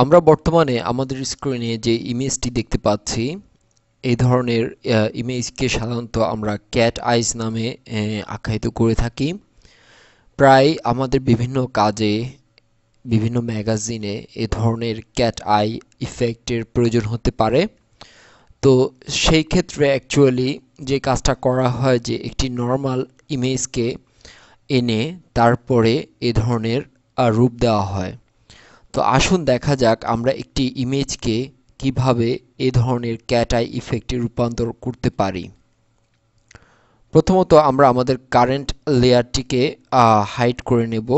আমরা বর্তমানে আমাদের স্ক্রিনে যে ইমেজটি দেখতে পাচ্ছি এই ধরনের ইমেজকে সাধারণত আমরা ক্যাট আইজ নামে আখ্যায়িত করে থাকি প্রায় আমাদের বিভিন্ন কাজে বিভিন্ন ম্যাগাজিনে এ ধরনের ক্যাট আই ইফেক্টের প্রয়োজন হতে পারে তো সেই ক্ষেত্রে অ্যাকচুয়ালি যে কাজটা করা হয় যে একটি নর্মাল ইমেজকে এনে তারপরে এ ধরনের রূপ দেওয়া হয় তো আসুন দেখা যাক আমরা একটি ইমেজকে কিভাবে এ ধরনের ক্যাটাই ইফেক্টে রূপান্তর করতে পারি প্রথমত আমরা আমাদের কারেন্ট লেয়ারটিকে হাইট করে নেব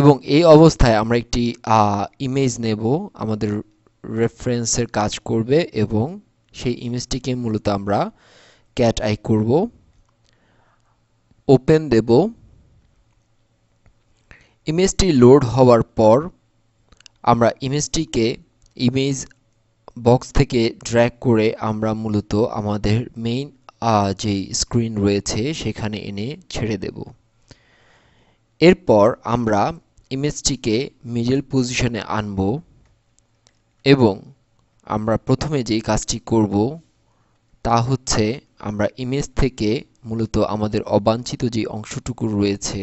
এবং এই অবস্থায় আমরা একটি ইমেজ নেব আমাদের রেফারেন্সের কাজ করবে এবং সেই ইমেজটিকে মূলত আমরা ক্যাট আই করব ওপেন দেব ইমেজটি লোড হওয়ার পর আমরা ইমেজটিকে ইমেজ বক্স থেকে ড্র্যাগ করে আমরা মূলত আমাদের মেইন যে স্ক্রিন রয়েছে সেখানে এনে ছেড়ে দেব এরপর আমরা ইমেজটিকে মিডল পজিশনে আনব এবং আমরা প্রথমে যেই কাজটি করব তা হচ্ছে আমরা ইমেজ থেকে মূলত আমাদের অবাঞ্ছিত যে অংশটুকু রয়েছে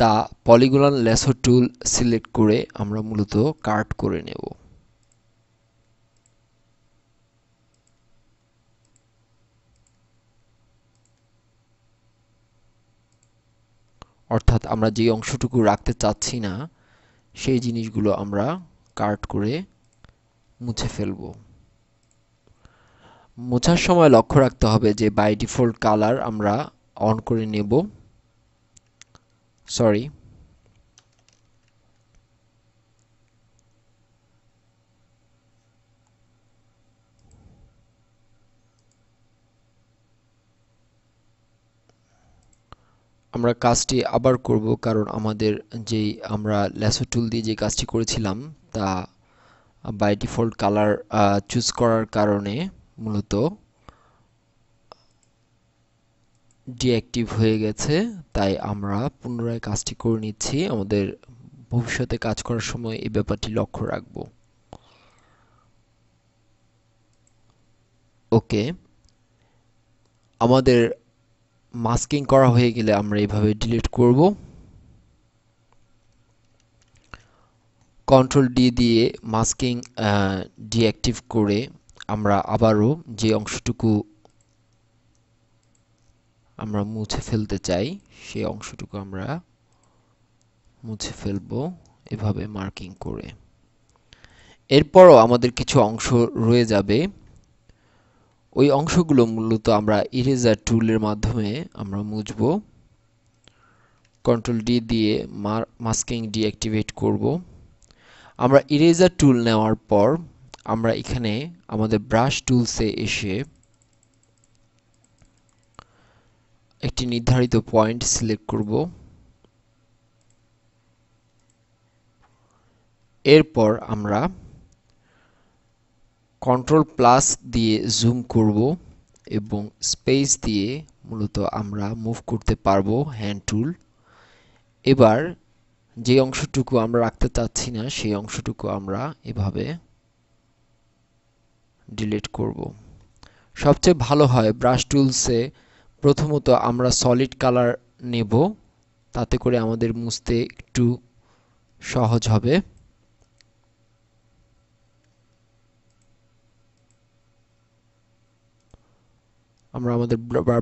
তা পলিগুলান লেসো টুল সিলেক্ট করে আমরা মূলত কাট করে নেব অর্থাৎ আমরা যে অংশটুকু রাখতে চাচ্ছি না সেই জিনিসগুলো আমরা কাট করে মুছে ফেলব মোছার সময় লক্ষ্য রাখতে হবে যে বাই ডিফল্ট কালার আমরা অন করে নেব সরি আমরা কাজটি আবার করব কারণ আমাদের যেই আমরা ল্যাসো টুল দিয়ে যে কাজটি করেছিলাম তা বাই ডিফল্ট কালার চুজ করার কারণে মূলত ডিঅ্যাক্টিভ হয়ে গেছে তাই আমরা পুনরায় কাজটি করে নিচ্ছি আমাদের ভবিষ্যতে কাজ করার সময় এই ব্যাপারটি লক্ষ্য রাখব ওকে আমাদের মাস্কিং করা হয়ে গেলে আমরা এভাবে ডিলিট করব কন্ট্রোল ডি দিয়ে মাস্কিং ডিঅ্যাক্টিভ করে আমরা আবারও যে অংশটুকু আমরা মুছে ফেলতে চাই সেই অংশটুকু আমরা মুছে ফেলব এভাবে মার্কিং করে এরপরও আমাদের কিছু অংশ রয়ে যাবে ওই অংশগুলো মূলত আমরা ইরেজার টুলের মাধ্যমে আমরা মুছব কন্ট্রোল ডি দিয়ে মাস্কিং ডিঅ্যাক্টিভেট করব আমরা ইরেজার টুল নেওয়ার পর আমরা এখানে আমাদের ব্রাশ টুলসে এসে একটি নির্ধারিত পয়েন্ট সিলেক্ট করব এরপর আমরা কন্ট্রোল প্লাস দিয়ে জুম করব এবং স্পেস দিয়ে মূলত আমরা মুভ করতে পারবো হ্যান্ড টুল এবার যে অংশটুকু আমরা রাখতে চাচ্ছি না সেই অংশটুকু আমরা এভাবে ডিলিট করব সবচেয়ে ভালো হয় ব্রাশ টুলসে প্রথমত আমরা সলিড কালার নেব তাতে করে আমাদের মুছতে একটু সহজ হবে আমরা আমাদের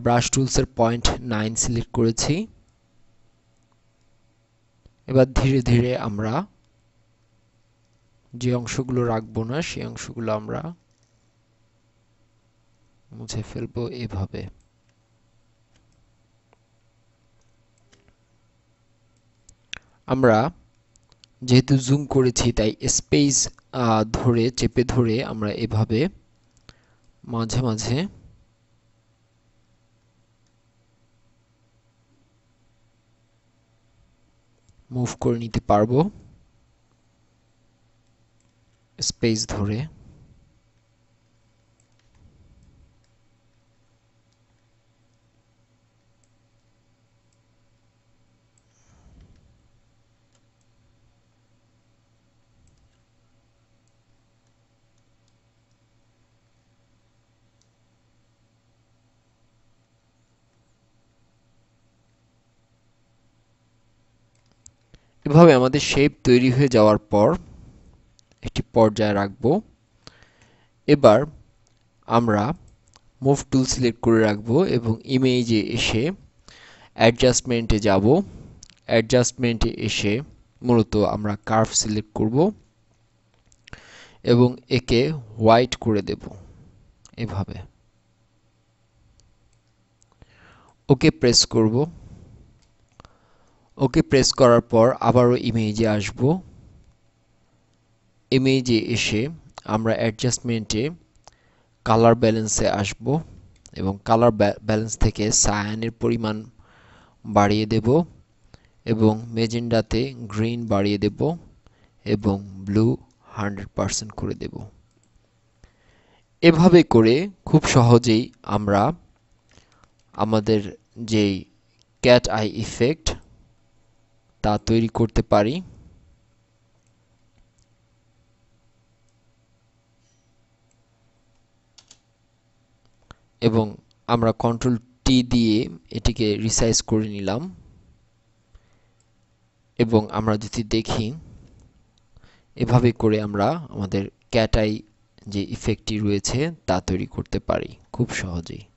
ব্রাশ টুলসের পয়েন্ট নাইন সিলেক্ট করেছি এবার ধীরে ধীরে আমরা যে অংশগুলো রাখবো না সেই অংশগুলো আমরা মুছে ফেলবো এভাবে আমরা যেহেতু জুম করেছি তাই স্পেস ধরে চেপে ধরে আমরা এভাবে মাঝে মাঝে মুভ করে নিতে পারবো স্পেস ধরে এভাবে আমাদের শেপ তৈরি হয়ে যাওয়ার পর একটি পর্যায়ে রাখব এবার আমরা মুভ টুল সিলেক্ট করে রাখব এবং ইমেজে এসে অ্যাডজাস্টমেন্টে যাব অ্যাডজাস্টমেন্টে এসে মূলত আমরা কার্ভ সিলেক্ট করব এবং একে হোয়াইট করে দেব এভাবে ওকে প্রেস করবো ওকে প্রেস করার পর আবারও ইমেজে আসব ইমেজে এসে আমরা অ্যাডজাস্টমেন্টে কালার ব্যালেন্সে আসব এবং কালার ব্যালেন্স থেকে সায়ানের পরিমাণ বাড়িয়ে দেব এবং মেজেন্ডাতে গ্রিন বাড়িয়ে দেব এবং ব্লু হান্ড্রেড পারসেন্ট করে দেব এভাবে করে খুব সহজেই আমরা আমাদের যেই ক্যাট আই ইফেক্ট তা তৈরি করতে পারি এবং আমরা কন্ট্রোল টি দিয়ে এটিকে রিসাইজ করে নিলাম এবং আমরা যদি দেখি এভাবে করে আমরা আমাদের ক্যাটাই যে ইফেক্টটি রয়েছে তা তৈরি করতে পারি খুব সহজেই